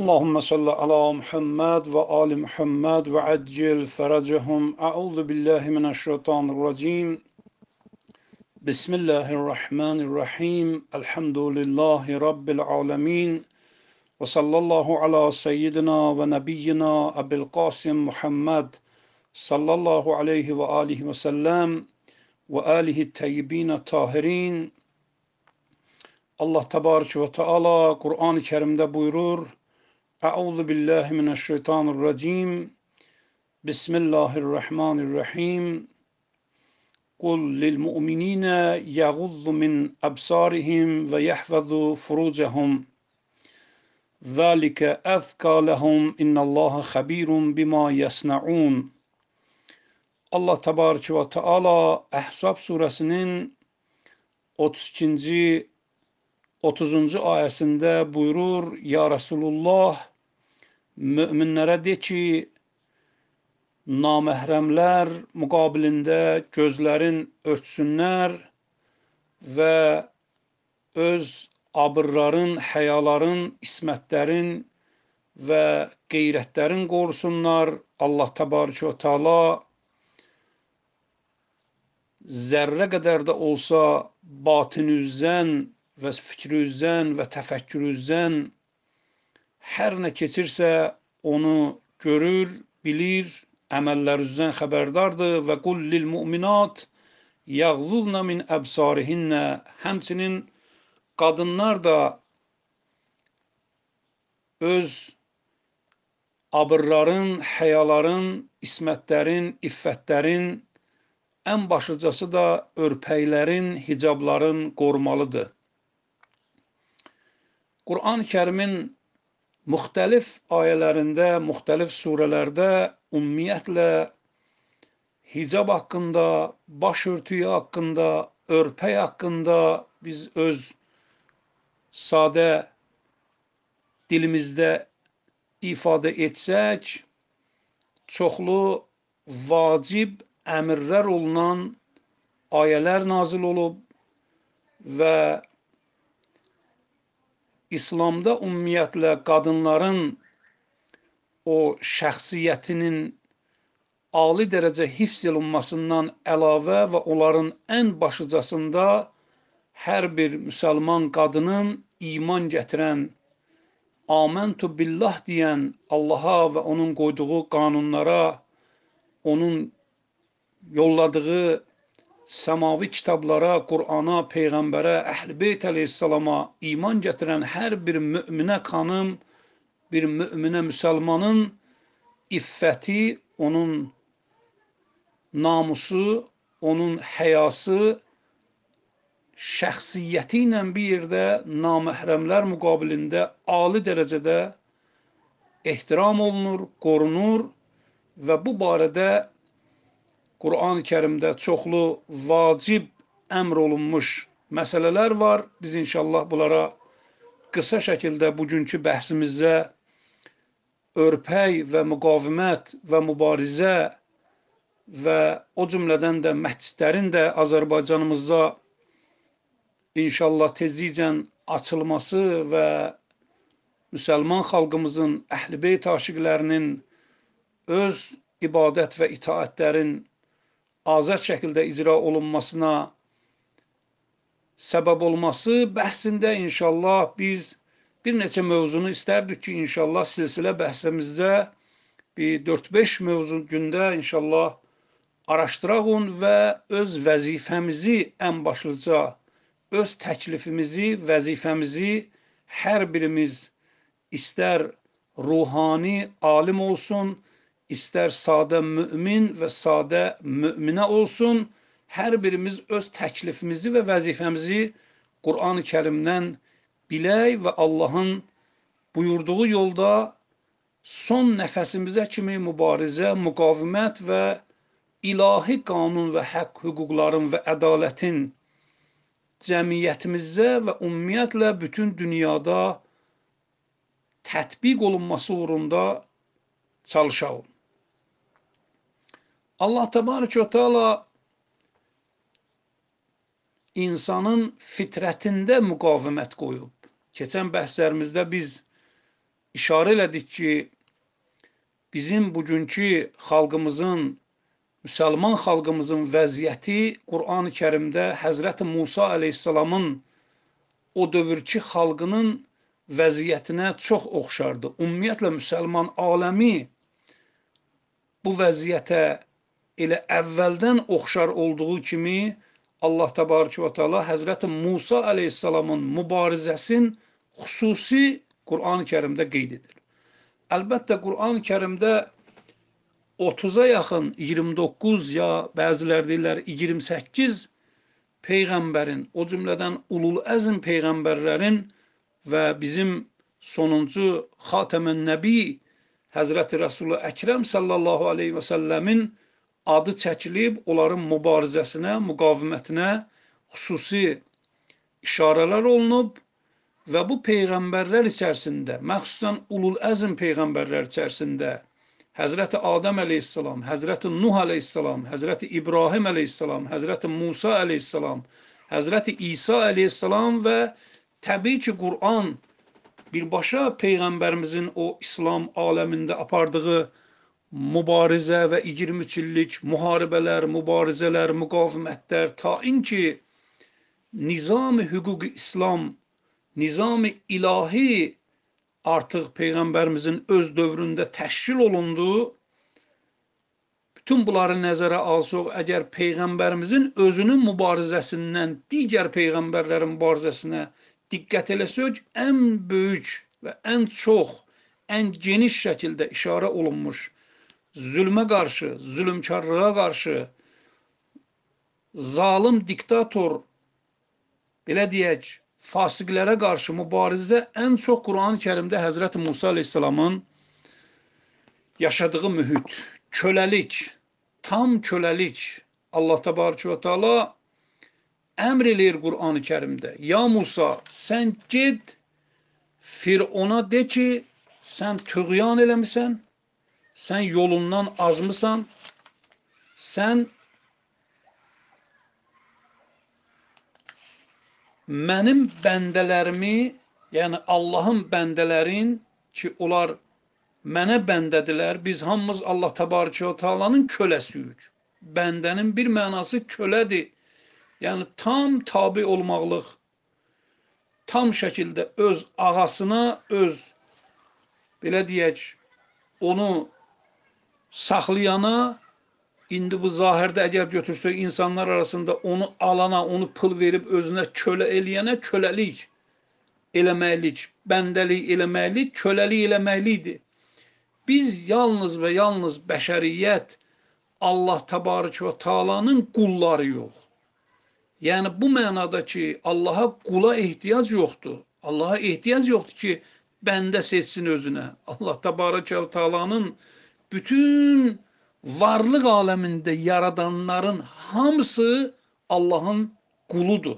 Allahümme salli ala Muhammed ve ali Muhammed ve accil feracehum. Euzu billahi mineşşeytanirracim. Bismillahirrahmanirrahim. Elhamdülillahi rabbil alamin. Ve sallallahu ala seyyidina ve nebiyyina Ebil Kasım Muhammed sallallahu aleyhi ve alihi ve sellem ve alihi teyyibine tahirin. Allah tebarek ve teala Kur'an-ı Kerim'de buyurur. أعوذ بالله من الشيطان الرجيم بسم الله الرحمن الرحيم قل للمؤمنين يغض من أبصارهم ويحفظ فروجهم ذلك أذكى لهم إن الله خبير بما يصنعون الله تبارك وتعالى أحساب سورة suresinin 32. 30. ayesinde buyurur Ya الله möminlərə de ki, naməhrəmlər müqabilində gözlərin örtsünlər və öz abırların, həyaların, ismətlərin və qeyrətlərin qorusunlar. Allah təbarəkə və təala zərrə qədər də olsa batinüzdən və fikrinüzdən və təfəkkürünüzdən Hər nə keçirsə onu görür, bilir, əməllər üzrən xəbərdardır və qul lil mu'minat yağzulna min əbsarihinna həmçinin qadınlar da öz abırların, həyaların, ismətlərin, iffətlərin, ən başlıcası da örpəklərin, hicabların qorumalıdır. Quran-Kərimin müxtəlif ayələrində, müxtəlif surələrdə ümumiyyətlə hicab haqqında, baş örtüyü haqqında, örpək haqqında biz öz sadə dilimizdə ifadə etsək, çoxlu vacib əmrlər olunan ayələr nazil olub və İslamda ümumiyyətlə qadınların o şəxsiyyətinin ali dərəcə hifz olunmasından əlavə və onların ən başlıcasında hər bir müsəlman qadının iman gətirən, amantu billah deyən Allaha və onun qoyduğu qanunlara, onun yolladığı səmavi kitablara, Qurana, peyğəmbərə, Əhlibeyt əleyhissalama iman gətirən hər bir möminə xanım, bir möminə müsəlmanın iffəti, onun namusu, onun həyası şəxsiyyəti ilə bir yerdə naməhrəmlər müqabilində ali dərəcədə ehtiram olunur, qorunur və bu barədə Qurani Kərimdə çoxlu vacib əmr olunmuş məsələlər var. Biz inşallah bunlara qısa şəkildə bugünkü bəhsimizdə örpəy və müqavimət və mübarizə və o cümlədən də məhcislərin də Azərbaycanımızda inşallah tezliklə açılması və müsəlman xalqımızın əhl-i beyt aşiqlərinin öz ibadət və itaətlərin azər şəkildə icra olunmasına səbəb olması bəhsində inşallah biz bir neçə mövzunu istərdik ki, inşallah silsilə bəhsimizdə bir 4-5 mövzu gündə inşallah araşdıraq onu və öz vəzifəmizi ən başlıca, öz təklifimizi, vəzifəmizi hər birimiz istər ruhani alim olsun, istər sadə mömin və sadə möminə olsun, hər birimiz öz təklifimizi və vəzifəmizi Qur'an-ı Kərimdən bilək və Allahın buyurduğu yolda son nəfəsimizə kimi mübarizə, müqavimət və ilahi qanun və haqq hüquqların və ədalətin cəmiyyətimizdə və ümumiyyətlə bütün dünyada tətbiq olunması uğrunda çalışaq. Allah təbarək və təala insanın fitrətində müqavimət qoyub. Keçən bəhslərimizdə biz işarə elədik ki, bizim bugünkü xalqımızın, müsəlman xalqımızın vəziyyəti Qurani Kərimdə Həzrəti Musa əleyhissalamın o dövrki xalqının vəziyyətinə çox oxşardı. Ümumiyyətlə müsəlman aləmi bu vəziyyətə elə əvvəldən oxşar olduğu kimi Allah təbarək və təala Həzrəti Musa əleyhissalamın mübarizəsin xüsusi Qur'an-ı Kərimdə qeyd edir. Əlbəttə Qur'an-ı Kərimdə 30-a yaxın 29 ya bəzilər deyirlər 28 peyğəmbərin, o cümlədən ulul əzm peyğəmbərlərin və bizim sonuncu Xatəmən Nəbi Həzrəti Rəsulu Əkrəm sallallahu aleyhi və səlləmin adı çəkilib onların mübarizəsinə, müqavimətinə xüsusi işarələr olunub və bu peyğəmbərlər içərisində, məxsusən ulul əzm peyğəmbərlər içərisində Həzrəti Adəm əleyhissalam, Həzrəti Nuh əleyhissalam, Həzrəti İbrahim əleyhissalam, Həzrəti Musa əleyhissalam, Həzrəti İsa əleyhissalam və təbii ki, Quran birbaşa peyğəmbərimizin o İslam aləmində apardığı mübarizə və 23 illik müharibələr, mübarizələr, müqavimətlər, tain ki nizam-ı hüquqi İslam, nizam-ı ilahi artıq peyğəmbərimizin öz dövründə təşkil olundu. Bütün bunları nəzərə alsaq, əgər peyğəmbərimizin özünün mübarizəsindən digər peyğəmbərlərin mübarizəsinə diqqət eləsək, ən böyük və ən çox, ən geniş şəkildə işarə olunmuş zülmə qarşı, zülmkarlığa qarşı zalim diktator belə deyək, fasiqlərə qarşı mübarizə ən çox Quran-ı Kərimdə Həzrəti Musa əleyhissalamın yaşadığı mühit, köləlik, tam köləlik Allah təbarək və təala əmr eləyir Qur'an-ı Kərimdə. Ya Musa, sən get Firona de ki, sən tüğyan eləmisən, Sən yolundan azmısan, sən mənim bəndələrimi, yəni Allahın bəndələrin ki, onlar mənə bəndədilər, biz hamımız Allah təbarəkə və təalanın köləsiyik. Bəndənin bir mənası kölədir. Yəni tam tabe olmaqlıq. Tam şəkildə öz ağasına, öz belə deyək, onu saxlayana indi bu zahirdə əgər götürsək insanlar arasında onu alana, onu pul verib özünə kölə eləyənə köləlik eləməklik, bəndəlik eləməklik, köləlik eləməklikdir. Biz yalnız və yalnız bəşəriyyət Allah təbarək və taalanın qulları yox. Yəni bu mənada ki, Allaha qula ehtiyac yoxdur. Allaha ehtiyac yoxdur ki, bəndə seçsin özünə. Allah təbarək və taalanın qulları bütün varlıq aləmində yaradanların hamısı Allahın quludur.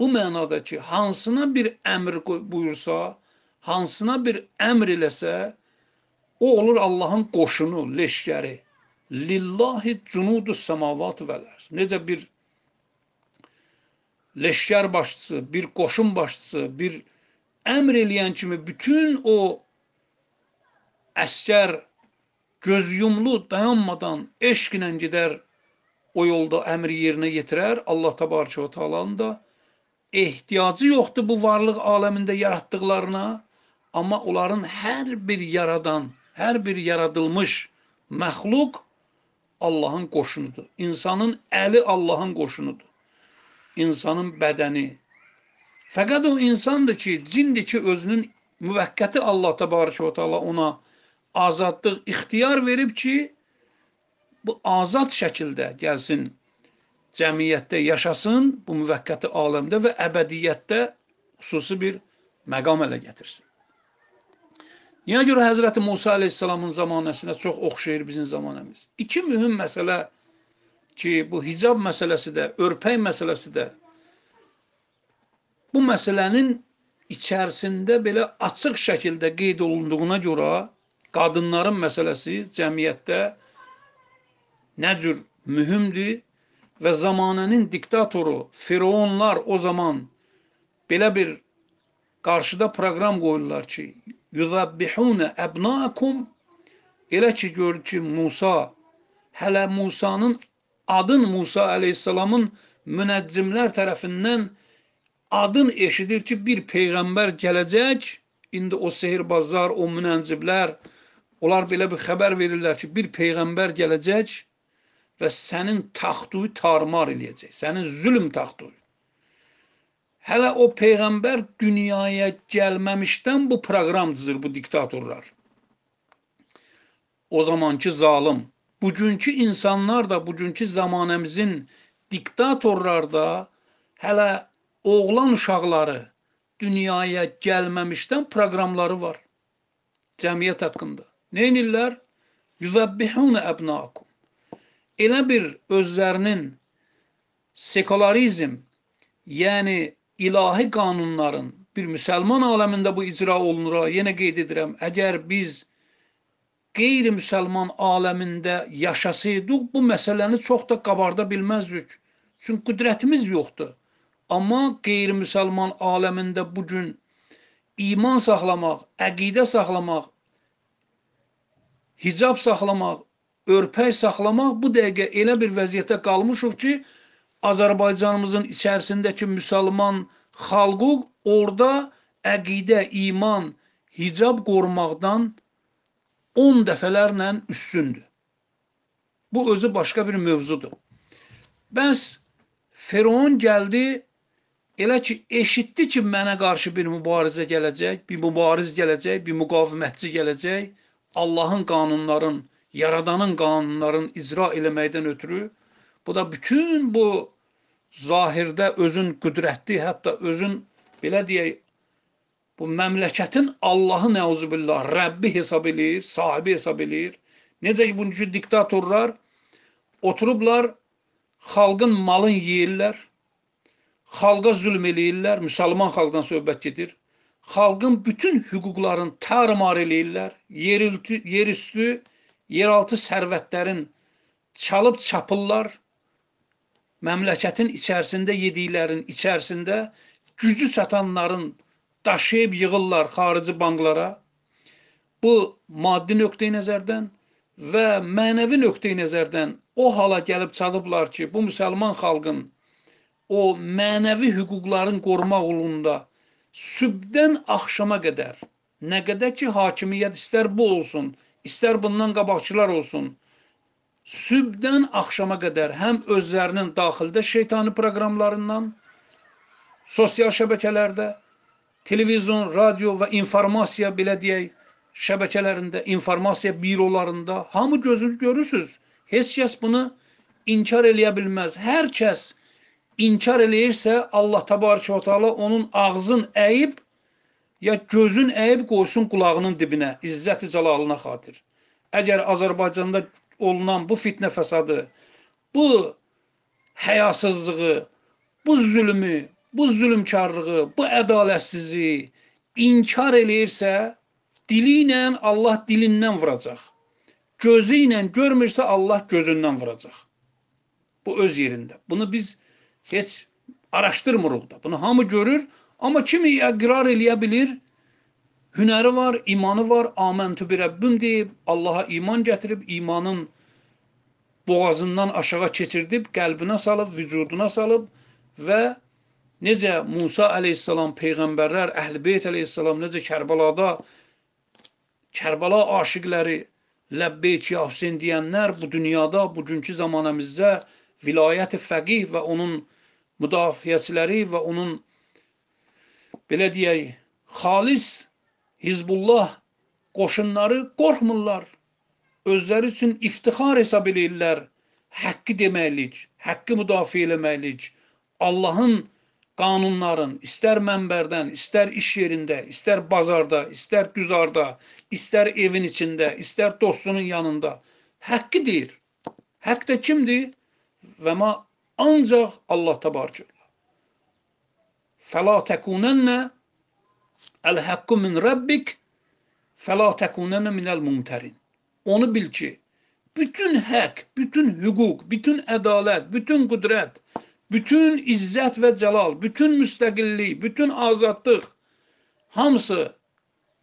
Bu mənada ki, hansına bir əmr buyursa, hansına bir əmr eləsə, o olur Allahın qoşunu, leşkəri. Lillahi cunudu semavat vələr. Necə bir leşkər başçısı, bir qoşun başçısı, bir əmr eləyən kimi bütün o əskər göz yumlu dayanmadan eşq ilə gedər o yolda əmri yerinə yetirər. Allah təbarəkə və təalanın da ehtiyacı yoxdur bu varlıq aləmində yaratdıqlarına, amma onların hər bir yaradan, hər bir yaradılmış məxluq Allahın qoşunudur. İnsanın əli Allahın qoşunudur. İnsanın bədəni. Fəqət o insandır ki, cindir ki, özünün müvəqqəti Allah təbarəkə və təala ona azadlıq ixtiyar verib ki, bu azad şəkildə gəlsin cəmiyyətdə yaşasın, bu müvəqqəti aləmdə və əbədiyyətdə xüsusi bir məqam ələ gətirsin. Niyə görə Həzrəti Musa əleyhissalamın zamanəsinə çox oxşayır bizim zamanəmiz? İki mühüm məsələ ki, bu hicab məsələsi də, örpək məsələsi də bu məsələnin içərisində belə açıq şəkildə qeyd olunduğuna görə qadınların məsələsi cəmiyyətdə nə cür mühümdür və zamanənin diktatoru Fironlar o zaman belə bir qarşıda proqram qoyurlar ki, yuzabbihuna abnaakum elə ki gör ki Musa hələ Musanın adın Musa əleyhissalamın münəccimlər tərəfindən adın eşidir ki, bir peyğəmbər gələcək. İndi o sehirbazlar, o münəccimlər, Onlar belə bir xəbər verirlər ki, bir peyğəmbər gələcək və sənin taxtuyu tarmar eləyəcək. Sənin zülm taxtuyu. Hələ o peyğəmbər dünyaya gəlməmişdən bu proqram düzür bu diktatorlar. O zamanki zalım, bugünkü insanlar da, bugünkü zamanəmizin diktatorlar da hələ oğlan uşaqları dünyaya gəlməmişdən proqramları var cəmiyyət haqqında. Neymirlər? Yuzabbihune ebnaakum. Elə bir özlərinin sekularizm, yəni ilahi qanunların bir müsəlman aləmində bu icra olunur. Yenə qeyd edirəm, əgər biz qeyri-müsəlman aləmində yaşasayduq, bu məsələni çox da qabarda bilməzdik. Çünki qüdrətimiz yoxdur. Amma qeyri-müsəlman aləmində bu gün iman saxlamaq, əqidə saxlamaq, hicab saxlamaq, örpək saxlamaq bu dəqiqə elə bir vəziyyətə qalmışıq ki, Azərbaycanımızın içərisindəki müsəlman xalqı orada əqidə, iman, hicab qorumaqdan 10 dəfələrlə üstündür. Bu özü başqa bir mövzudur. Bəs Firon gəldi, elə ki eşitdi ki, mənə qarşı bir mübarizə gələcək, bir mübariz gələcək, bir müqavimətçi gələcək Allahın qanunların, yaradanın qanunların icra eləməkdən ötürü bu da bütün bu zahirdə özün qüdrətli, hətta özün belə deyək bu məmləkətin Allahı nəuzubillah Rəbbi hesab eləyir, sahibi hesab eləyir. Necə ki bunun üçün diktatorlar oturublar xalqın malını yeyirlər. Xalqa zülm eləyirlər. Müsəlman xalqdan söhbət gedir xalqın bütün hüquqlarını tarmar eləyirlər. Yerüstü, yerüstü, yeraltı sərvətlərin çalıb çapırlar. Məmləkətin içərisində yediklərin içərisində gücü çatanların daşıyıb yığırlar xarici banklara. Bu maddi nöqteyi nəzərdən və mənəvi nöqteyi nəzərdən o hala gəlib çatıblar ki, bu müsəlman xalqın o mənəvi hüquqların qorumaq uğrunda sübdən axşama qədər nə qədər ki hakimiyyət istər bu olsun, istər bundan qabaqçılar olsun, sübdən axşama qədər həm özlərinin daxildə şeytani proqramlarından, sosial şəbəkələrdə, televizyon, radio və informasiya belə deyək, şəbəkələrində, informasiya bürolarında hamı gözünü görürsüz. Heç kəs bunu inkar eləyə bilməz. Hər kəs inkar eləyirsə, Allah təbarək və təala onun ağzın əyib ya gözün əyib qoysun qulağının dibinə izzəti cəlalına xatir. Əgər Azərbaycanda olunan bu fitnə fəsadı, bu həyasızlığı, bu zülmü, bu zülmkarlığı, bu ədalətsizliyi inkar eləyirsə, dili ilə Allah dilindən vuracaq. Gözü ilə görmürsə Allah gözündən vuracaq. Bu öz yerində. Bunu biz heç araşdırmırıq da. Bunu hamı görür, amma kimi iqrar eləyə bilir? Hünəri var, imanı var, amentü bir Rəbbim deyib, Allaha iman gətirib, imanın boğazından aşağı keçirdib, qəlbinə salıb, vücuduna salıb və necə Musa əleyhissalam, peyğəmbərlər, Əhlibeyt əleyhissalam, necə Kərbalada Kərbala aşiqləri Ləbbeyk ya Hüseyn deyənlər bu dünyada, bugünkü zamanəmizdə vilayəti fəqih və onun müdafiəçiləri və onun belə deyək, xalis Hizbullah qoşunları qorxmurlar. Özləri üçün iftixar hesab eləyirlər. Həqqi deməklik, həqqi müdafiə eləməklik. Allahın qanunların istər mənbərdən, istər iş yerində, istər bazarda, istər güzarda, istər evin içində, istər dostunun yanında həqqi deyir. Həq də kimdir? Və ma ancaq Allah təbarəkə Fəla təkunənnə əl-həqqu min Rabbik fəla təkunənnə minəl mumtərin. Onu bil ki, bütün haqq, bütün hüquq, bütün ədalət, bütün qudrət, bütün izzət və cəlal, bütün müstəqillik, bütün azadlıq hamısı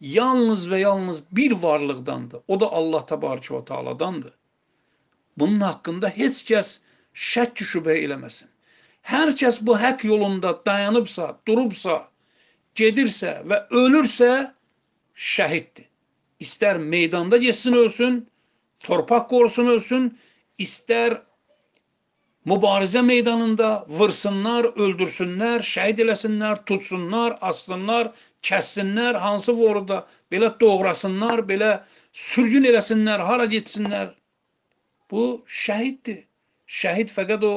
yalnız və yalnız bir varlıqdandır. O da Allah təbarəkə və təaladandır. Bunun haqqında heç kəs şək şübhə eləməsin. Hər kəs bu haqq yolunda dayanıbsa, durubsa, gedirsə və ölürsə şəhiddir. İstər meydanda getsin ölsün, torpaq qorusun ölsün, istər mübarizə meydanında vırsınlar, öldürsünlər, şəhid eləsinlər, tutsunlar, assınlar, kəssinlər, hansı voruda belə doğrasınlar, belə sürgün eləsinlər, hara getsinlər. Bu şəhiddir. Şəhid fəqət o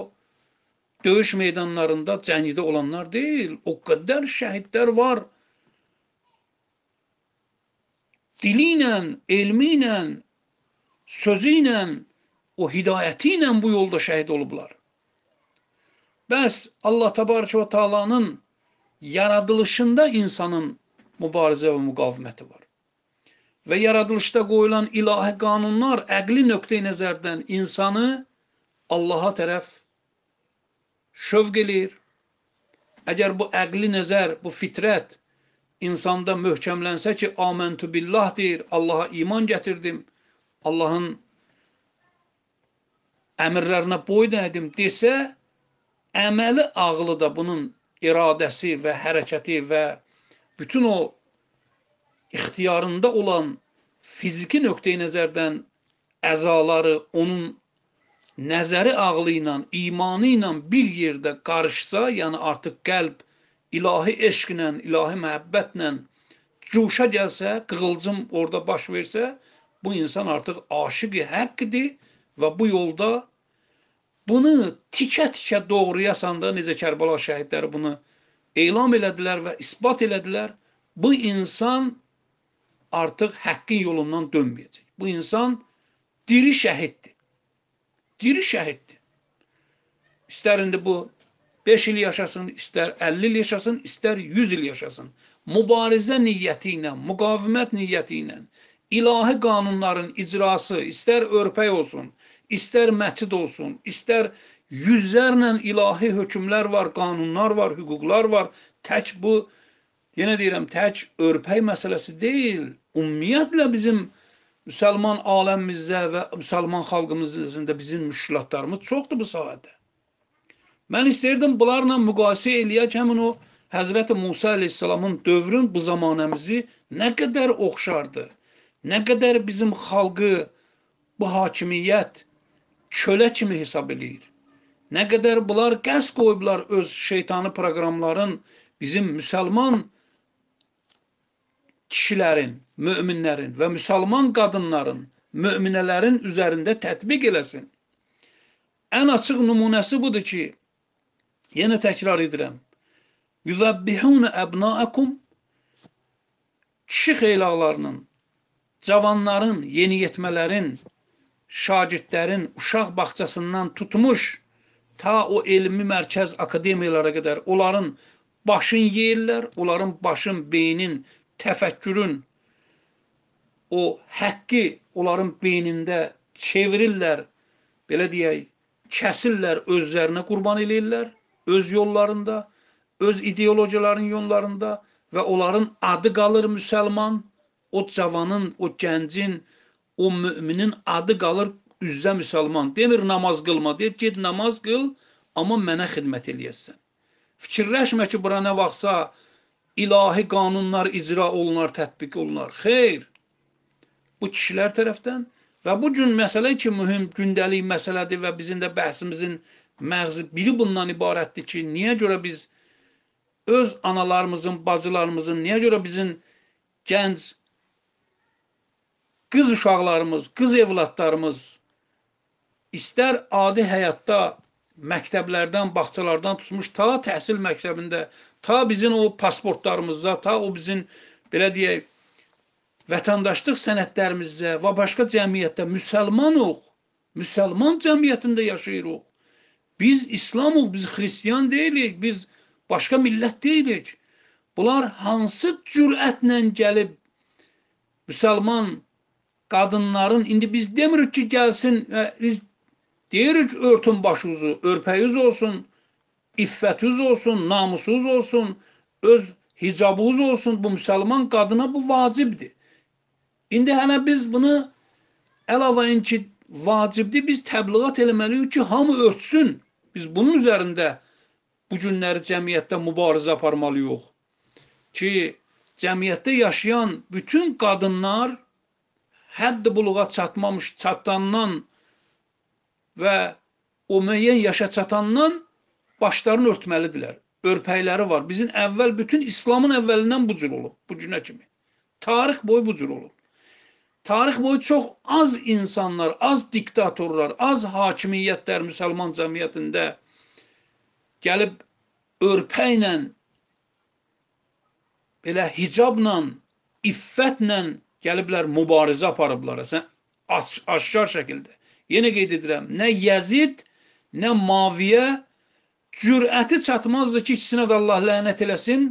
döyüş meydanlarında cəngidə olanlar deyil, o qədər şəhidlər var. Dili ilə, elmi ilə, sözü ilə, o hidayəti ilə bu yolda şəhid olublar. Bəs Allah təbarəkə və Taala'nın yaradılışında insanın mübarizə və müqaviməti var. Və yaradılışda qoyulan ilahi qanunlar əqli nöqteyi nəzərdən insanı Allaha tərəf şövq eləyir. Əgər bu əqli nəzər, bu fitrət insanda möhkəmlənsə ki, amentü billah deyir, Allaha iman gətirdim, Allahın əmrlərinə boyun ədim desə, əməli ağlı da bunun iradəsi və hərəkəti və bütün o ixtiyarında olan fiziki nöqteyi nəzərdən əzaları onun nəzəri ağlı ilə, imanı ilə bir yerdə qarışsa, yəni artıq qəlb ilahi eşqlə, ilahi məhəbbətlə cuşa gəlsə, qığılcım orada baş versə, bu insan artıq aşiqi həqqidir və bu yolda bunu tikə-tikə doğruyasan da necə Kərbəla şəhidləri bunu elam elədilər və isbat elədilər. Bu insan artıq həqqin yolundan dönməyəcək. Bu insan diri şəhiddir diri şəhiddir. İstər indi bu 5 il yaşasın, istər 50 il yaşasın, istər 100 il yaşasın. Mübarizə niyyəti ilə, müqavimət niyyəti ilə ilahi qanunların icrası istər örpək olsun, istər məscid olsun, istər yüzlərlə ilahi hökmlər var, qanunlar var, hüquqlar var. Tək bu yenə deyirəm, tək örpək məsələsi deyil. Ümumiyyətlə bizim müsəlman aləmimizdə və müsəlman xalqımızın da bizim müşkilatlarımız çoxdur bu sahədə. Mən istəyirdim bunlarla müqayisə eləyək həmin o Həzrəti Musa əleyhissalamın dövrün bu zamanəmizi nə qədər oxşardı. Nə qədər bizim xalqı bu hakimiyyət kölə kimi hesab eləyir. Nə qədər bunlar qəs qoyublar öz şeytani proqramların bizim müsəlman kişilərin möminlərin və müsəlman qadınların, möminələrin üzərində tətbiq eləsin. Ən açıq nümunəsi budur ki, yenə təkrar edirəm. Yuzabbihun abnaakum kişi xeylaqlarının, cavanların, yeniyetmələrin, şagirdlərin uşaq bağçasından tutmuş ta o elmi mərkəz akademiyalara qədər onların başın yeyirlər, onların başın, beynin, təfəkkürün o həqqi onların beynində çevirirlər, belə deyək, kəsirlər, özlərinə qurban eləyirlər, öz yollarında, öz ideologiyaların yollarında və onların adı qalır müsəlman, o cavanın, o gəncin, o müminin adı qalır üzdə müsəlman. Demir namaz qılma, deyir get namaz qıl, amma mənə xidmət eləyəsən. Fikirləşmə ki, bura nə vaxtsa ilahi qanunlar icra olunar, tətbiq olunar. Xeyr, bu kişilər tərəfdən və bu gün məsələ ki, mühüm gündəlik məsələdir və bizim də bəhsimizin məğzi biri bundan ibarətdir ki, niyə görə biz öz analarımızın, bacılarımızın, niyə görə bizim gənc qız uşaqlarımız, qız evladlarımız istər adi həyatda məktəblərdən, bağçalardan tutmuş ta təhsil məktəbində, ta bizim o pasportlarımızda, ta o bizim belə deyək vətəndaşlıq sənədlərimizdə və başqa cəmiyyətdə müsəlmanuq, müsəlman cəmiyyətində yaşayırıq. Biz İslamuq, biz xristiyan deyilik, biz başqa millət deyilik. Bunlar hansı cürətlə gəlib müsəlman qadınların, indi biz demirik ki, gəlsin, biz deyirik örtün başınızı, örpəyiz olsun, iffətiz olsun, namusuz olsun, öz hicabınız olsun, bu müsəlman qadına bu vacibdir. İndi hələ biz bunu əlavəyin ki, vacibdir, biz təbliğat eləməliyik ki, hamı örtsün. Biz bunun üzərində bu günləri cəmiyyətdə mübarizə aparmalıyıq ki, cəmiyyətdə yaşayan bütün qadınlar hədd buluğa çatmamış çatandan və o müəyyən yaşa çatandan başlarını örtməlidirlər. Örpəkləri var. Bizim əvvəl bütün İslamın əvvəlindən bu cür olub, bu günə kimi. Tarix boyu bu cür olub tarix boyu çox az insanlar, az diktatorlar, az hakimiyyətlər müsəlman cəmiyyətində gəlib örpəklə belə hicabla, iffətlə gəliblər mübarizə aparıblar. Sən aş aşkar şəkildə. Yenə qeyd edirəm, nə Yəzid, nə Maviyə cürəti çatmazdı ki, ikisinə də Allah lənət eləsin,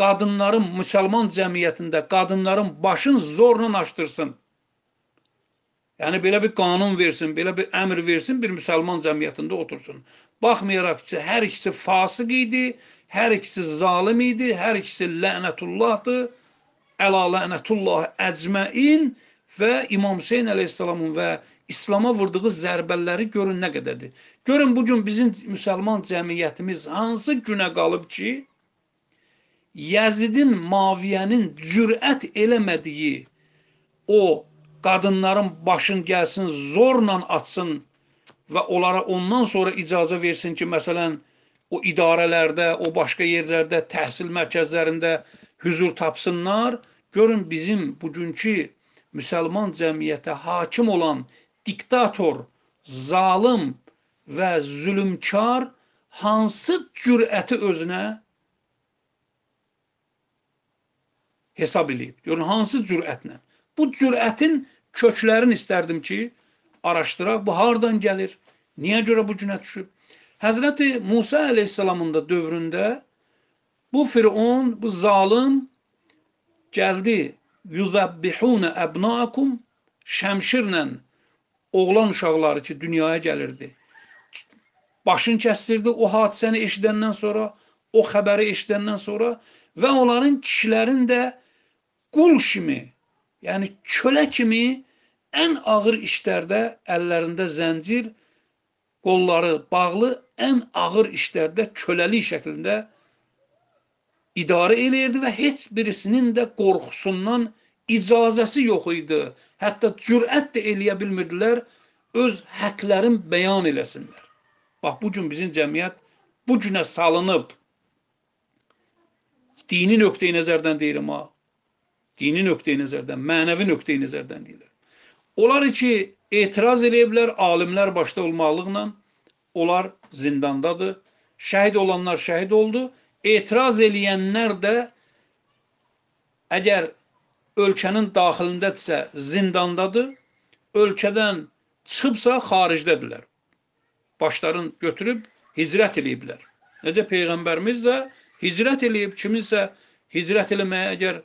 qadınların müsəlman cəmiyyətində qadınların başın zorla açdırsın. Yəni belə bir qanun versin, belə bir əmr versin, bir müsəlman cəmiyyətində otursun. Baxmayaraq ki, hər ikisi fasıq idi, hər ikisi zalim idi, hər ikisi lənətullahdır. Əla lənətullah əcməin və İmam Hüseyn əleyhissalamın və İslama vurduğu zərbələri görün nə qədərdir. Görün bu gün bizim müsəlman cəmiyyətimiz hansı günə qalıb ki, Yazidin, Maviyənin cürət eləmədiyi o qadınların başın gəlsin, zorla atsın və onlara ondan sonra icazə versin ki, məsələn, o idarələrdə, o başqa yerlərdə, təhsil mərkəzlərində hüzur tapsınlar. Görün bizim bugünkü müsəlman cəmiyyətə hakim olan diktator, zalım və zülmkar hansı cürəti özünə hesab eləyib. Görün, hansı cürətlə? Bu cürətin köklərini istərdim ki, araşdıraq. Bu hardan gəlir? Niyə görə bu günə düşüb? Həzrəti Musa əleyhissalamın da dövründə bu Firon, bu zalım gəldi. Yuzabbihuna abnaakum şəmşirlə oğlan uşaqları ki, dünyaya gəlirdi. Başını kəstirdi o hadisəni eşidəndən sonra, o xəbəri eşidəndən sonra və onların kişilərin də qul kimi, yəni kölə kimi ən ağır işlərdə əllərində zəncir, qolları bağlı ən ağır işlərdə köləlik şəklində idarə eləyirdi və heç birisinin də qorxusundan icazəsi yox idi. Hətta cürət də eləyə bilmirdilər öz həqlərin bəyan eləsinlər. Bax bu gün bizim cəmiyyət bu günə salınıb dini nöqteyi nəzərdən deyirəm ha dini nöqteyi nəzərdən, mənəvi nöqteyi nəzərdən deyirlər. Onlar ki, etiraz eləyiblər, alimlər başda olmaqlıqla, onlar zindandadır, şəhid olanlar şəhid oldu, etiraz eləyənlər də əgər ölkənin daxilindədirsə zindandadır, ölkədən çıxıbsa xaricdədirlər. Başların götürüb hicrət eləyiblər. Necə Peyğəmbərimiz də hicrət eləyib, kiminsə hicrət eləməyə əgər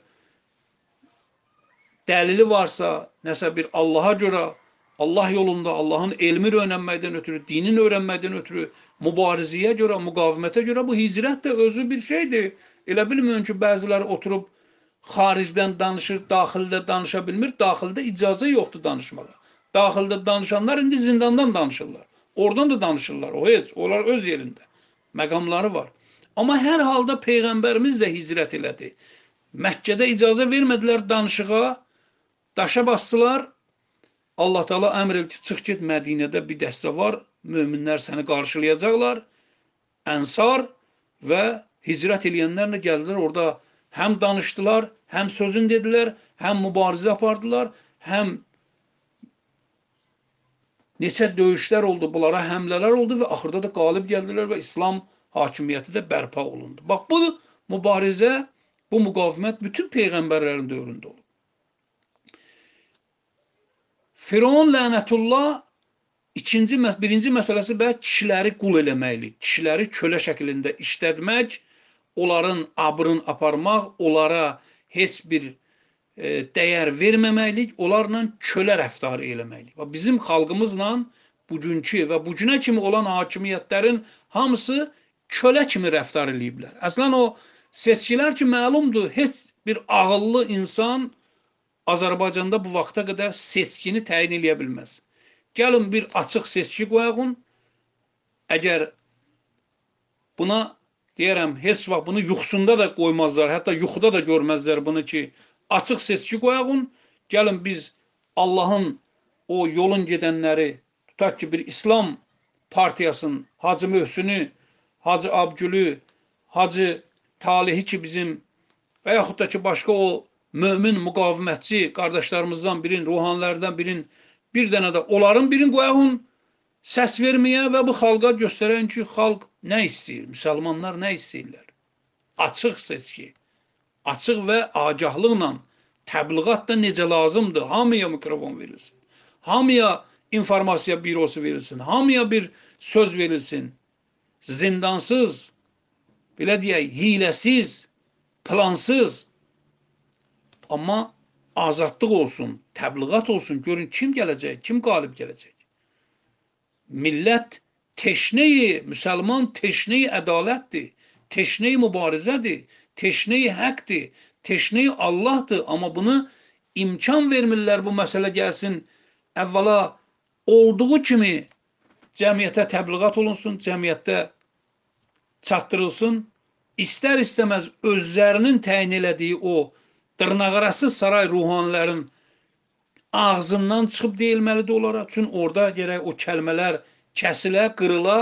dəlili varsa, nəsə bir Allaha görə, Allah yolunda Allahın elmini öyrənməkdən ötürü, dinin öyrənməkdən ötürü, mübarizəyə görə, müqavimətə görə bu hicrət də özü bir şeydir. Elə bilməyin ki, bəziləri oturub xaricdən danışır, daxildə danışa bilmir, daxildə icazə yoxdur danışmağa. Daxildə danışanlar indi zindandan danışırlar. Oradan da danışırlar, o heç, onlar öz yerində. Məqamları var. Amma hər halda Peyğəmbərimiz də hicrət elədi. Məkkədə icazə vermədilər danışığa, Daşa basdılar. Allah Taala əmr etdi ki, çıx get Mədinədə bir dəstə var, möminlər səni qarşılayacaqlar. Ənsar və hicrət edənlərlə gəldilər orada həm danışdılar, həm sözün dedilər, həm mübarizə apardılar, həm neçə döyüşlər oldu, bunlara həmlələr oldu və axırda da qalib gəldilər və İslam hakimiyyəti də bərpa olundu. Bax bu mübarizə, bu müqavimət bütün peyğəmbərlərin dövründə olub. Firon lənətullah ikinci məs birinci məsələsi bəlkə kişiləri qul eləməkdir. Kişiləri kölə şəklində işlətmək, onların abrın aparmaq, onlara heç bir e, dəyər verməməklik, onlarla kölə rəftarı eləməkdir. Və bizim xalqımızla bugünkü və bugünə kimi olan hakimiyyətlərin hamısı kölə kimi rəftar eləyiblər. Əslən o seçkilər ki, məlumdur, heç bir ağıllı insan Azərbaycanda bu vaxta qədər seçkini təyin eləyə bilməz. Gəlin bir açıq seçki qoyağın. Əgər buna deyərəm, heç vaxt bunu yuxusunda da qoymazlar, hətta yuxuda da görməzlər bunu ki, açıq seçki qoyağın. Gəlin biz Allahın o yolun gedənləri, tutaq ki, bir İslam partiyasının Hacı Möhsünü, Hacı Abgülü, Hacı Talihi ki bizim və yaxud da ki başqa o mömin müqavimətçi qardaşlarımızdan birin, ruhanilərdən birin, bir dənə də onların birin qoyun, səs verməyə və bu xalqa göstərən ki, xalq nə istəyir, müsəlmanlar nə istəyirlər. Açıq seçki, açıq və acahlıqla təbliğat da necə lazımdır, hamıya mikrofon verilsin, hamıya informasiya bürosu verilsin, hamıya bir söz verilsin, zindansız, belə deyək, hiləsiz, plansız, Amma azadlıq olsun, təbliğat olsun, görün kim gələcək, kim qalib gələcək. Millət teşneyi, müsəlman teşneyi ədalətdir, teşneyi mübarizədir, teşneyi həqdir, teşneyi Allahdır. Amma bunu imkan vermirlər bu məsələ gəlsin. Əvvəla olduğu kimi cəmiyyətə təbliğat olunsun, cəmiyyətdə çatdırılsın. İstər-istəməz özlərinin təyin elədiyi o dırnaqarası saray ruhanilərin ağzından çıxıb deyilməlidir onlara. Çün orada gərək o kəlmələr kəsilə, qırıla,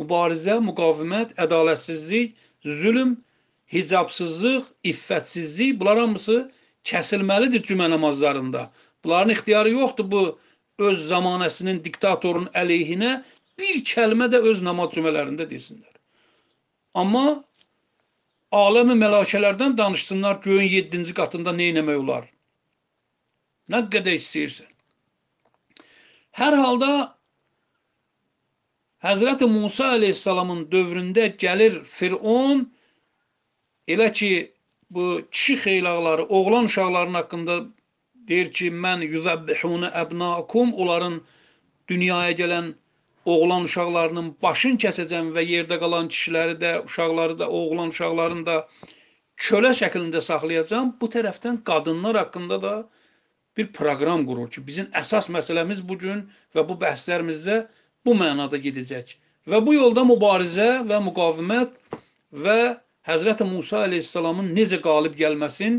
mübarizə, müqavimət, ədalətsizlik, zülm, hicabsızlıq, iffətsizlik, bunlar hamısı kəsilməlidir cümə namazlarında. Bunların ixtiyarı yoxdur bu öz zamanəsinin diktatorun əleyhinə bir kəlmə də öz namaz cümələrində desinlər. Amma aləmi mələkələrdən danışsınlar göyün 7-ci qatında nə etmək olar? Nə qədər istəyirsən. Hər halda Həzrəti Musa əleyhissalamın dövründə gəlir Firon elə ki bu kişi xeylaqları, oğlan uşaqlarının haqqında deyir ki, mən yuzabbihuna abnaakum onların dünyaya gələn oğlan uşaqlarının başını kəsəcəm və yerdə qalan kişiləri də, uşaqları da, oğlan uşaqlarını da kölə şəklində saxlayacam. Bu tərəfdən qadınlar haqqında da bir proqram qurur ki, bizim əsas məsələmiz bu gün və bu bəhslərimizdə bu mənada gedəcək. Və bu yolda mübarizə və müqavimət və Həzrət Musa əleyhissalamın necə qalib gəlməsin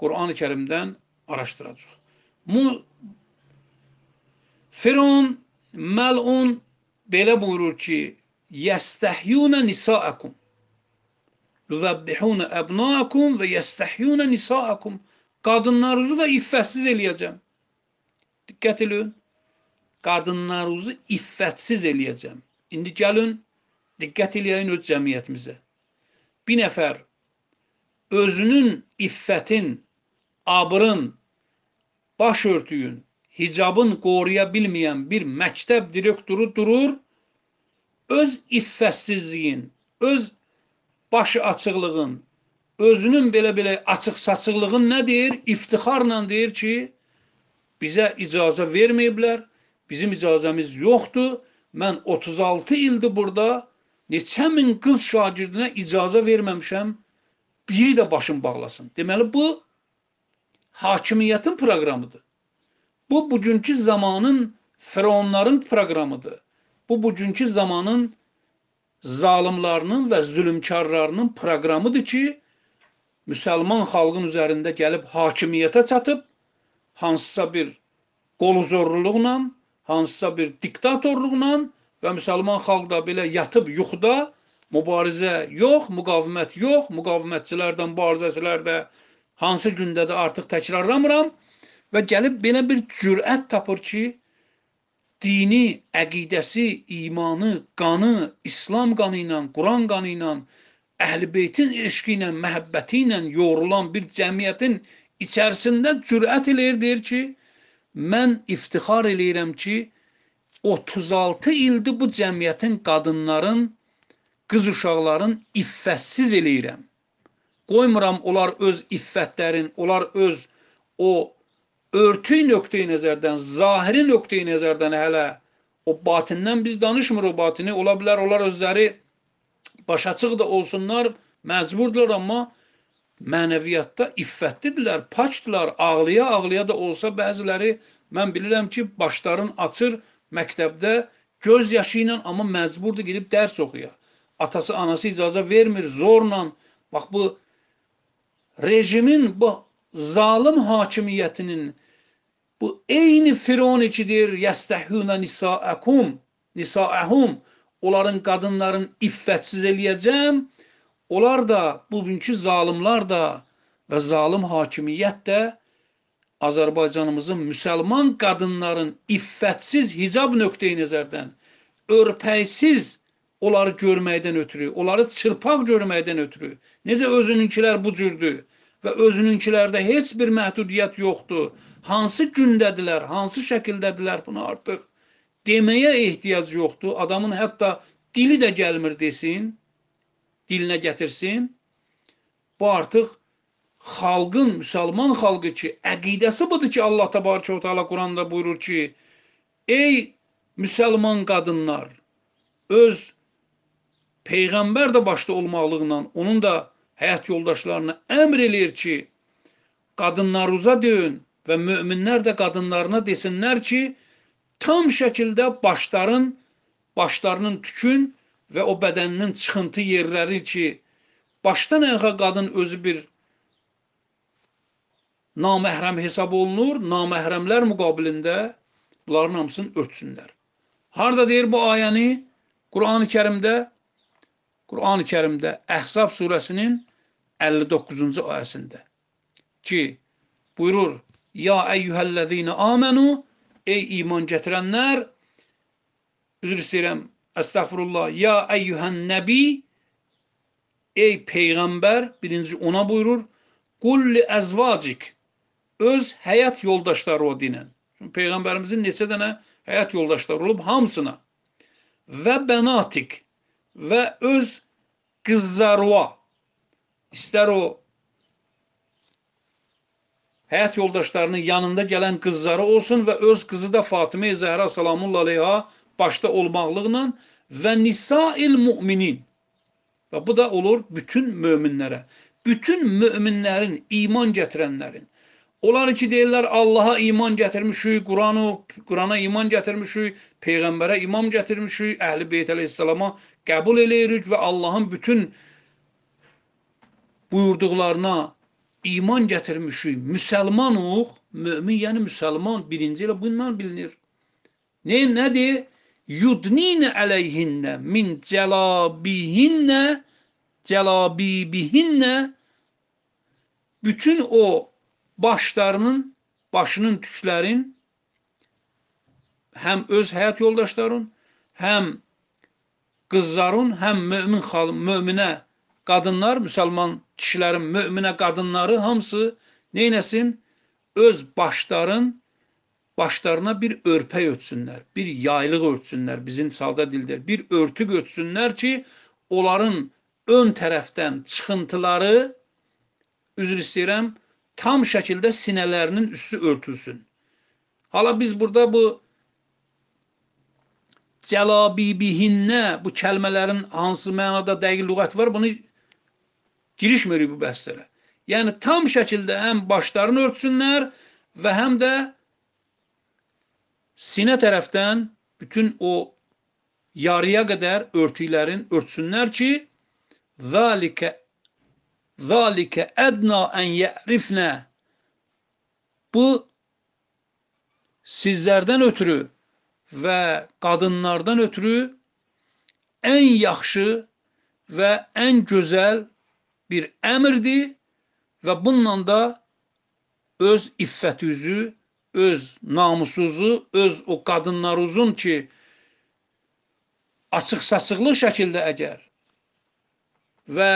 Qurani-Kərimdən araşdıracaq. Mu Firon Məlun belə buyurur ki, yəstəhyunə nisaakum. Yuzabbihunə əbnaakum və yəstəhyunə nisaakum. Qadınlarınızı da iffətsiz eləyəcəm. Diqqət edin. Qadınlarınızı iffətsiz eləyəcəm. İndi gəlin, diqqət eləyəyin öz cəmiyyətimizə. Bir nəfər özünün iffətin, abrın, baş örtüyün, hicabın qoruya bilməyən bir məktəb direktoru durur, öz iffətsizliyin, öz başı açıqlığın, özünün belə-belə açıq-saçıqlığın nə deyir? İftixarla deyir ki, bizə icazə verməyiblər, bizim icazəmiz yoxdur, mən 36 ildir burada neçə min qız şagirdinə icazə verməmişəm, biri də başım bağlasın. Deməli, bu hakimiyyətin proqramıdır. Bu bugünkü zamanın fironların proqramıdır. Bu bugünkü zamanın zalimlarının və zülmkarlarının proqramıdır ki, müsəlman xalqın üzərində gəlib hakimiyyətə çatıb, hansısa bir qoluzorluqla, hansısa bir diktatorluqla və müsəlman xalq da belə yatıb yuxuda mübarizə yox, müqavimət yox, müqavimətçilərdən mübarizəçilər də hansı gündə də artıq təkrarlamıram və gəlib belə bir cürət tapır ki, dini, əqidəsi, imanı, qanı, İslam qanı ilə, Quran qanı ilə, Əhlibeytin eşqi ilə, məhəbbəti ilə yoğrulan bir cəmiyyətin içərisində cürət eləyir, deyir ki, mən iftixar eləyirəm ki, 36 ildir bu cəmiyyətin qadınların, qız uşaqların iffətsiz eləyirəm. Qoymuram onlar öz iffətlərin, onlar öz o örtüyü nöqteyi nəzərdən, zahiri nöqteyi nəzərdən hələ o batindən biz danışmır o batini. Ola bilər onlar özləri başaçıq da olsunlar, məcburdurlar, amma mənəviyyatda iffətlidirlər, paçdılar, ağlaya-ağlaya da olsa bəziləri mən bilirəm ki, başların açır məktəbdə göz yaşı ilə, amma məcburdur gedib dərs oxuya. Atası, anası icazə vermir, zorla. Bax bu rejimin bu zalım hakimiyyətinin Bu eyni Firon içidir. Yəstəhuna nisaakum. Nisaahum. Onların qadınların iffətsiz eləyəcəm. Onlar da bugünkü zalimlar da və zalim hakimiyyət də Azərbaycanımızın müsəlman qadınların iffətsiz hicab nöqteyi nəzərdən, örpəksiz onları görməkdən ötürü, onları çırpaq görməkdən ötürü. Necə özününkilər bu cürdür? və özününkilərdə heç bir məhdudiyyət yoxdur. Hansı gündədilər, hansı şəkildədilər bunu artıq deməyə ehtiyac yoxdur. Adamın hətta dili də gəlmir desin, dilinə gətirsin. Bu artıq xalqın, müsəlman xalqı ki, əqidəsi budur ki, Allah təbarəkə və təala Quranda buyurur ki, ey müsəlman qadınlar, öz peyğəmbər də başda olmaqlıqla onun da həyat yoldaşlarına əmr eləyir ki, qadınlarınıza deyin və möminlər də qadınlarına desinlər ki, tam şəkildə başların, başlarının tükün və o bədəninin çıxıntı yerləri ki, başdan ayağa qadın özü bir naməhrəm hesab olunur, naməhrəmlər müqabilində bunların hamısını örtsünlər. Harda deyir bu ayəni? Qur'an-ı Kerimdə Qur'an-ı Kərimdə Əhzab surəsinin 59-cu ayəsində ki, buyurur: "Ya eyyuhellezine amenu" Ey iman gətirənlər, üzr istəyirəm, əstəğfurullah. Ya eyyuhən nəbi Ey peyğəmbər, birinci ona buyurur: "Qulli əzvacik" öz həyat yoldaşları o dinən. Çünki peyğəmbərimizin neçə dənə həyat yoldaşları olub hamısına və bənatik ve öz kızlarına ister o hayat yoldaşlarının yanında gelen kızları olsun ve öz kızı da fatıma Zehra salamullahi aleyha başta olmaqlıqla ve nisa il müminin və bu da olur bütün müminlere, Bütün müminlerin iman gətirənlərin, Onlar ki deyirlər Allaha iman gətirmişik, Qurana, Qurana iman gətirmişik, peyğəmbərə iman gətirmişik, Əhli Beyt əleyhissalama qəbul eləyirik və Allahın bütün buyurduqlarına iman gətirmişik. Müsəlmanuq, mömin yəni müsəlman birinci ilə bundan bilinir. Ne nədir? Yudnina əleyhinnə min cəlabihinnə cəlabibihinnə bütün o başlarının, başının tüklərin həm öz həyat yoldaşların, həm qızların, həm mömin xalım, möminə qadınlar, müsəlman kişilərin möminə qadınları hamısı neynəsin? Öz başların başlarına bir örpək ötsünlər, bir yaylıq ötsünlər, bizim salda dildir. Bir örtük ötsünlər ki, onların ön tərəfdən çıxıntıları üzr istəyirəm, tam şəkildə sinələrinin üstü örtülsün. Hala biz burada bu cəlabibihinnə bu kəlmələrin hansı mənada dəqiq lüğət var, bunu girişmirik bu bəhslərə. Yəni tam şəkildə həm başlarını örtsünlər və həm də sinə tərəfdən bütün o yarıya qədər örtüklərin örtsünlər ki, zəlikə Zalike edna en ye'rifne Bu sizlərdən ötürü və qadınlardan ötürü ən yaxşı və ən gözəl bir əmrdir və bununla da öz iffətinizi, öz namusunuzu, öz o qadınlarınızın ki açıq-saçıqlıq şəkildə əgər və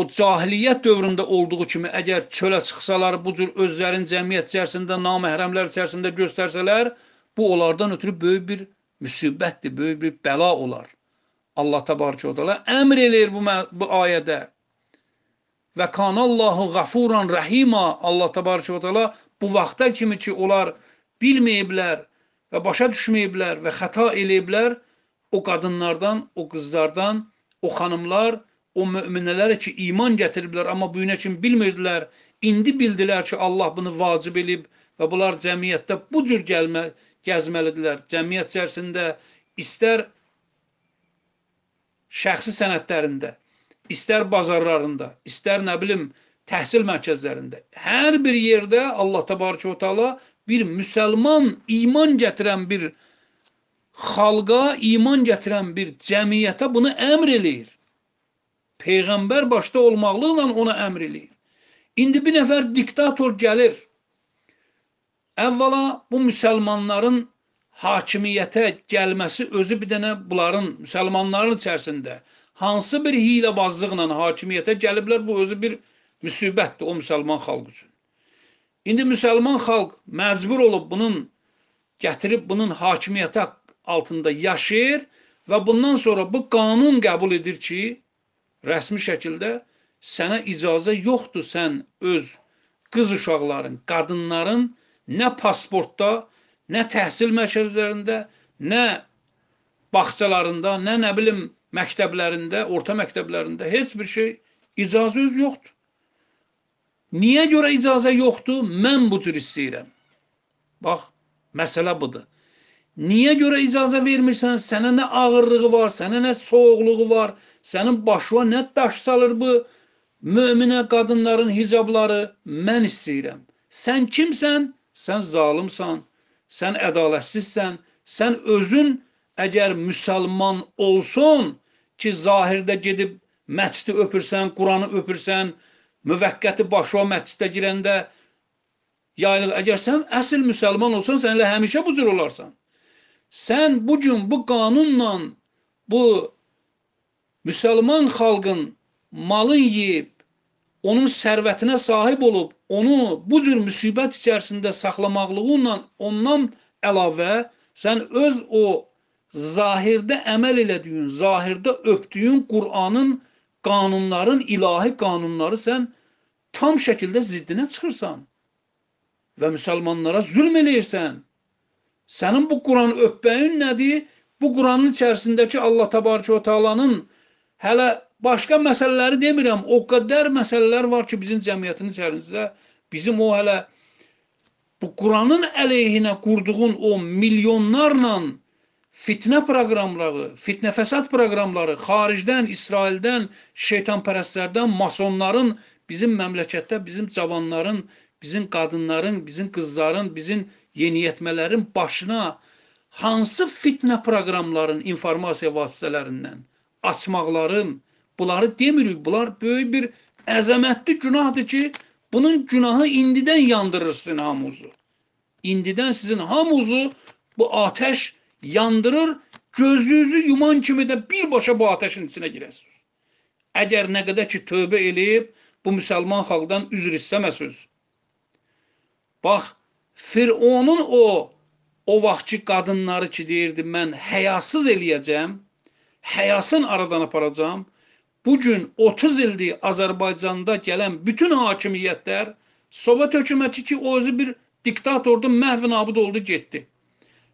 o cahiliyyət dövründə olduğu kimi əgər çölə çıxsalar, bu cür özlərin cəmiyyət içərisində, naməhrəmlər içərisində göstərsələr, bu onlardan ötürü böyük bir müsibətdir, böyük bir bəla olar. Allah təbarəkə və təala əmr eləyir bu, bu ayədə. Və kanallahuğafuran rəhima. Allah təbarəkə və təala bu vaxta kimi ki onlar bilməyiblər və başa düşməyiblər və xəta eləyiblər, o qadınlardan, o qızlardan, o xanımlar o möminələrə ki, iman gətiriblər, amma bu günə kimi bilmirdilər. İndi bildilər ki, Allah bunu vacib elib və bunlar cəmiyyətdə bu cür gəlmə, gəzməlidirlər. Cəmiyyət içərisində istər şəxsi sənətlərində, istər bazarlarında, istər nə bilim, təhsil mərkəzlərində. Hər bir yerdə Allah təbarəkə və təala bir müsəlman iman gətirən bir xalqa, iman gətirən bir cəmiyyətə bunu əmr eləyir. Peyğəmbər başda olmaqlı ilə ona əmr eləyir. İndi bir nəfər diktator gəlir. Əvvəla bu müsəlmanların hakimiyyətə gəlməsi özü bir dənə bunların müsəlmanların içərisində hansı bir hilebazlıqla hakimiyyətə gəliblər bu özü bir müsibətdir o müsəlman xalq üçün. İndi müsəlman xalq məcbur olub bunun gətirib bunun hakimiyyəti altında yaşayır və bundan sonra bu qanun qəbul edir ki, rəsmi şəkildə sənə icazə yoxdur sən öz qız uşaqların, qadınların nə pasportda, nə təhsil mərkəzlərində, nə bağçalarında, nə nə bilim məktəblərində, orta məktəblərində heç bir şey icazə öz yoxdur. Niyə görə icazə yoxdur? Mən bu cür istəyirəm. Bax, məsələ budur. Niyə görə icazə vermirsən? Sənə nə ağırlığı var, sənə nə soğuqluğu var, Sənin başına nə daş salır bu möminə qadınların hicabları? Mən istəyirəm. Sən kimsən? Sən zalimsan. Sən ədalətsizsən. Sən özün əgər müsəlman olsun ki, zahirdə gedib məcdi öpürsən, Quranı öpürsən, müvəqqəti başa məcdə girəndə yaylıq. Əgər sən əsl müsəlman olsan, sən elə həmişə bu cür olarsan. Sən bu gün bu qanunla, bu müsəlman xalqın malın yeyib, onun sərvətinə sahib olub, onu bu cür müsibət içərisində saxlamaqlığınla ondan əlavə sən öz o zahirdə əməl elədiyin, zahirdə öpdüyün Qur'anın qanunların, ilahi qanunları sən tam şəkildə ziddinə çıxırsan və müsəlmanlara zülm eləyirsən. Sənin bu Quran öpbəyin nədir? Bu Quranın içərisindəki Allah təbarəkə və təalanın Hələ başqa məsələləri demirəm, o qədər məsələlər var ki, bizim cəmiyyətin içərisində bizim o hələ bu Quranın əleyhinə qurduğun o milyonlarla fitnə proqramları, fitnə fəsad proqramları xaricdən, İsraildən, şeytanpərəstlərdən, masonların bizim məmləkətdə bizim cavanların, bizim qadınların, bizim qızların, bizim yeniyetmələrin başına hansı fitnə proqramların informasiya vasitələrindən açmaqların, bunları demirik. Bunlar böyük bir əzəmətli günahdır ki, bunun günahı indidən yandırır sizin hamınızı. İndidən sizin hamınızı bu ateş yandırır, gözünüzü yuman kimi də birbaşa bu ateşin içinə girəsiniz. Əgər nə qədər ki, tövbə eləyib, bu müsəlman xalqdan üzr istəməsiniz. Bax, Fironun o, o vaxt ki, qadınları ki, deyirdi, mən həyasız eləyəcəm, həyasın aradan aparacam. Bu gün 30 ildir Azərbaycanda gələn bütün hakimiyyətlər Sovet hökuməti ki, o özü bir diktatordu, məhv nabud oldu, getdi.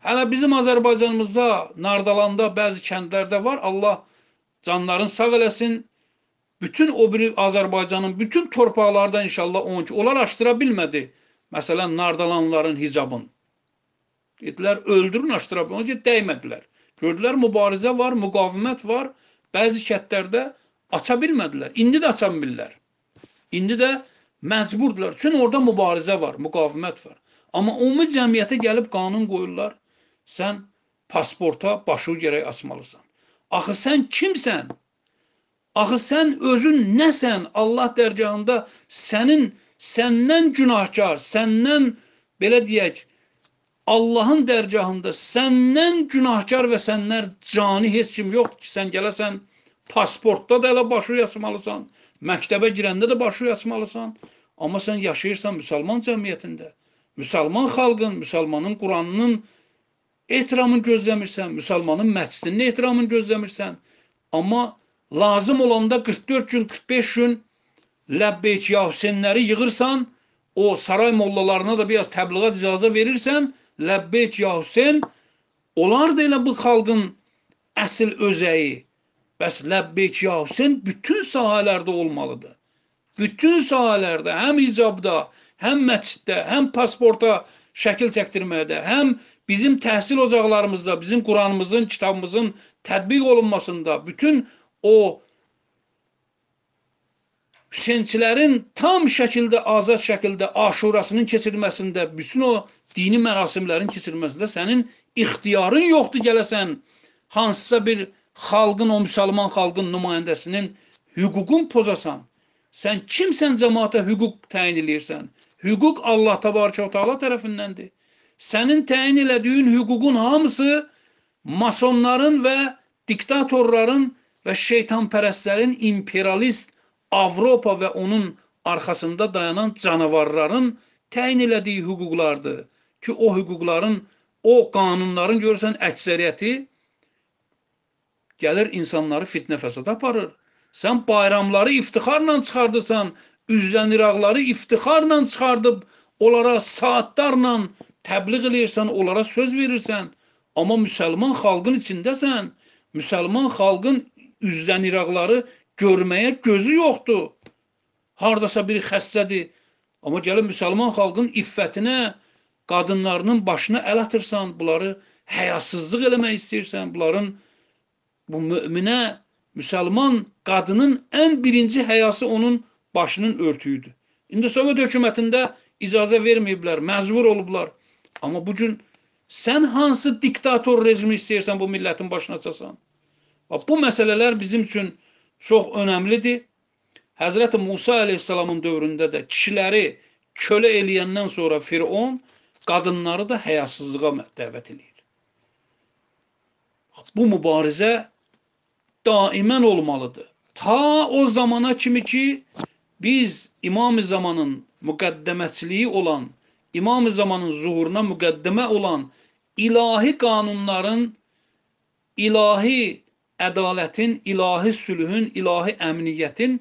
Hələ bizim Azərbaycanımızda, Nardalanda, bəzi kəndlərdə var. Allah canların sağ eləsin. Bütün o biri Azərbaycanın bütün torpaqlarda inşallah 12. Onlar açdıra bilmədi. Məsələn, Nardalanların hicabını. Dedilər, öldürün açdıra bilmədi. Dəymədilər. Gördülər mübarizə var, müqavimət var. Bəzi kətlərdə aça bilmədilər. İndi də aça bilmirlər. İndi də məcburdurlar. Çünki orada mübarizə var, müqavimət var. Amma ümumi cəmiyyətə gəlib qanun qoyurlar. Sən pasporta başı gərək açmalısan. Axı sən kimsən? Axı sən özün nəsən? Allah dərgahında sənin səndən günahkar, səndən belə deyək, Allahın dərgahında səndən günahkar və səndən cani heç kim yoxdur ki, sən gələsən pasportda da elə başı yasmalısan, məktəbə girəndə də başı yasmalısan, amma sən yaşayırsan müsəlman cəmiyyətində. Müsəlman xalqın, müsəlmanın Quranının ehtiramını gözləmirsən, müsəlmanın məcidinin ehtiramını gözləmirsən. Amma lazım olanda 44 gün, 45 gün Ləbbeyk ya Hüseynləri yığırsan, o saray mollalarına da biraz təbliğat icazə verirsən, Ləbbeyk ya Hüseyn olardı elə bu xalqın əsl özəyi. Bəs Ləbbeyk ya Hüseyn bütün sahələrdə olmalıdır. Bütün sahələrdə, həm icabda, həm məsciddə, həm pasporta şəkil çəkdirməkdə, həm bizim təhsil ocaqlarımızda, bizim Quranımızın, kitabımızın tətbiq olunmasında bütün o Hüseynçilərin tam şəkildə, azad şəkildə aşurasının keçirilməsində bütün o dini mərasimlərin keçirilməsində sənin ixtiyarın yoxdur gələsən hansısa bir xalqın, o müsəlman xalqın nümayəndəsinin hüququn pozasan. Sən kimsən cəmaata hüquq təyin eləyirsən? Hüquq Allah təbarəkə və təala tərəfindəndir. Sənin təyin elədiyin hüququn hamısı masonların və diktatorların və şeytanpərəstlərin imperialist Avropa və onun arxasında dayanan canavarların təyin elədiyi hüquqlardır ki, o hüquqların, o qanunların görürsən əksəriyyəti gəlir insanları fitnə fəsada aparır. Sən bayramları iftixarla çıxardırsan, üzdən iraqları iftixarla çıxardıb onlara saatlarla təbliğ eləyirsən, onlara söz verirsən. Amma müsəlman xalqın içindəsən, müsəlman xalqın üzdən iraqları görməyə gözü yoxdur. Hardasa biri xəstədir. Amma gəlib müsəlman xalqın iffətinə, qadınlarının başına əl atırsan, bunları həyasızlıq eləmək istəyirsən, bunların bu müminə, müsəlman qadının ən birinci həyası onun başının örtüyüdür. İndi Sovet hökumətində icazə verməyiblər, məcbur olublar. Amma bu gün sən hansı diktator rejimi istəyirsən bu millətin başına açasan? Bax bu məsələlər bizim üçün çox önəmlidir. Həzrəti Musa əleyhissalamın dövründə də kişiləri kölə eləyəndən sonra Firon qadınları da həyasızlığa dəvət eləyir. Bu mübarizə daimən olmalıdır. Ta o zamana kimi ki, biz İmam-ı Zamanın müqəddəməçiliyi olan, İmam-ı Zamanın zuhuruna müqəddəmə olan ilahi qanunların, ilahi ədalətin, ilahi sülhün, ilahi əmniyyətin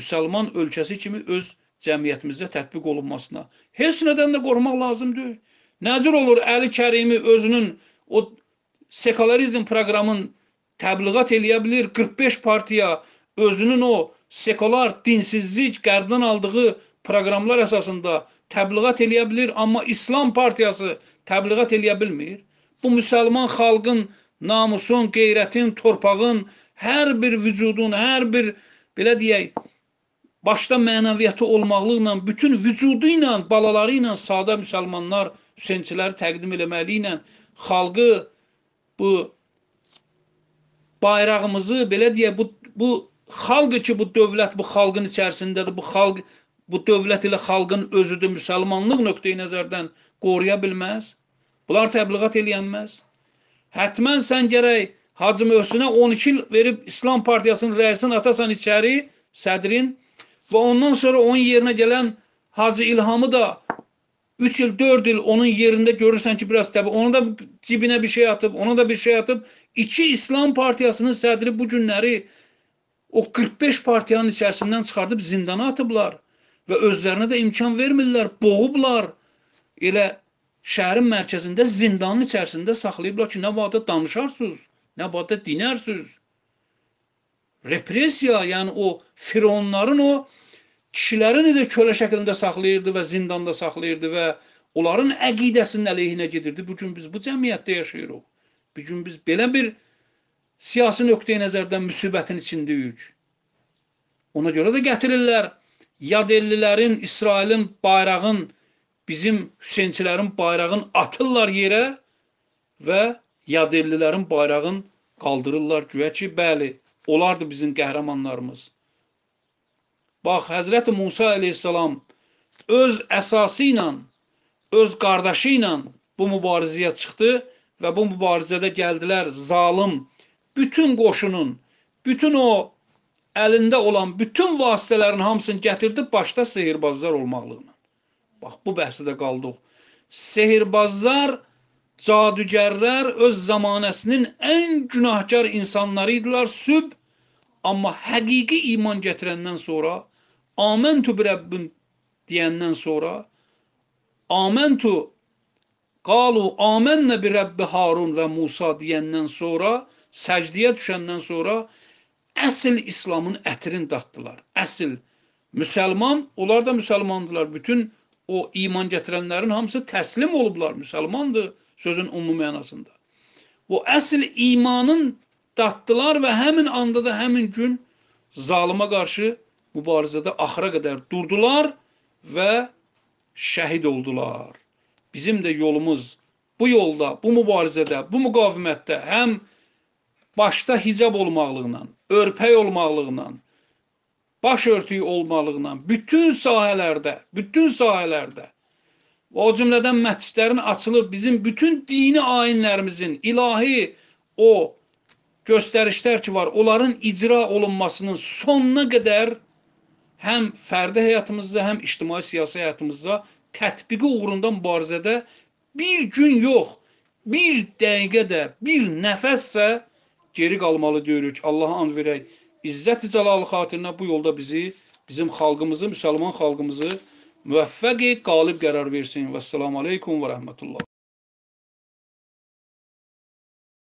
müsəlman ölkəsi kimi öz cəmiyyətimizdə tətbiq olunmasına. Heç nədən də qorumaq lazım deyil. Nəcür olur Əli Kərimi özünün o sekularizm proqramın təbliğat eləyə bilər 45 partiya özünün o sekular dinsizlik qərbdən aldığı proqramlar əsasında təbliğat eləyə bilər, amma İslam partiyası təbliğat eləyə bilmir. Bu müsəlman xalqın namusun, qeyrətin, torpağın, hər bir vücudun, hər bir belə deyək, başda mənəviyyatı olmaqlıqla, bütün vücudu ilə, balaları ilə sadə müsəlmanlar Hüseynçiləri təqdim eləməli ilə xalqı bu bayrağımızı belə deyə bu bu xalqı ki bu dövlət bu xalqın içərisindədir. Bu xalq bu dövlət ilə xalqın özüdür müsəlmanlıq nöqteyi nəzərdən qoruya bilməz. Bunlar təbliğat eləyənməz. Hətmən sən gərək Hacı Möhsünə 12 il verib İslam Partiyasının rəisini atasan içəri, sədrin və ondan sonra onun yerinə gələn Hacı İlhamı da 3 il, 4 il onun yerində görürsən ki, biraz təbii onu da cibinə bir şey atıb, ona da bir şey atıb. İki İslam Partiyasının sədri bu günləri o 45 partiyanın içərisindən çıxardıb zindana atıblar və özlərinə də imkan vermirlər, boğublar. Elə şəhərin mərkəzində zindanın içərisində saxlayıblar ki, nə vaxta danışarsınız, nə vaxta dinərsiniz repressiya, yəni o fironların o kişilərini də kölə şəklində saxlayırdı və zindanda saxlayırdı və onların əqidəsinin əleyhinə gedirdi. Bu gün biz bu cəmiyyətdə yaşayırıq. Bu gün biz belə bir siyasi nöqteyi nəzərdən müsibətin içindəyik. Ona görə də gətirirlər yad ellilərin, İsrailin bayrağın, bizim Hüseynçilərin bayrağın atırlar yerə və yad ellilərin bayrağın qaldırırlar. Güya ki, bəli, Onlardır bizim qəhrəmanlarımız. Bax, Həzrəti Musa əleyhissalam öz əsası ilə, öz qardaşı ilə bu mübarizəyə çıxdı və bu mübarizədə gəldilər zalım bütün qoşunun, bütün o əlində olan bütün vasitələrin hamısını gətirdi başda sehirbazlar olmaqlığına. Bax, bu bəhsədə qaldıq. Sehirbazlar Cadügərlər öz zamanəsinin ən günahkar insanları idilər süb, amma həqiqi iman gətirəndən sonra, amentu bi Rəbbin deyəndən sonra, amentu qalu amennə bi Rəbbi Harun və Musa deyəndən sonra, səcdiyə düşəndən sonra əsl İslamın ətrini daddılar. Əsl müsəlman, onlar da müsəlmandılar. Bütün o iman gətirənlərin hamısı təslim olublar, müsəlmandır sözün umum mənasında. O əsl imanın daddılar və həmin anda da həmin gün zalıma qarşı mübarizədə axıra qədər durdular və şəhid oldular. Bizim də yolumuz bu yolda, bu mübarizədə, bu müqavimətdə həm başda hicab olmaqlığından, örpək olmaqlığından, baş örtüyü olmalığından bütün sahələrdə, bütün sahələrdə Və o cümlədən məscidlərin açılıb bizim bütün dini ayinlərimizin ilahi o göstərişlər ki var, onların icra olunmasının sonuna qədər həm fərdi həyatımızda, həm ictimai siyasi həyatımızda tətbiqi uğrunda mübarizədə bir gün yox, bir dəqiqə də, bir nəfəssə geri qalmalı deyirik. Allaha and verək. İzzət-i Cəlalı xatirinə bu yolda bizi, bizim xalqımızı, müsəlman xalqımızı müvəffəqi qalib qərar versin. Və salamu aleykum və rəhmətullah.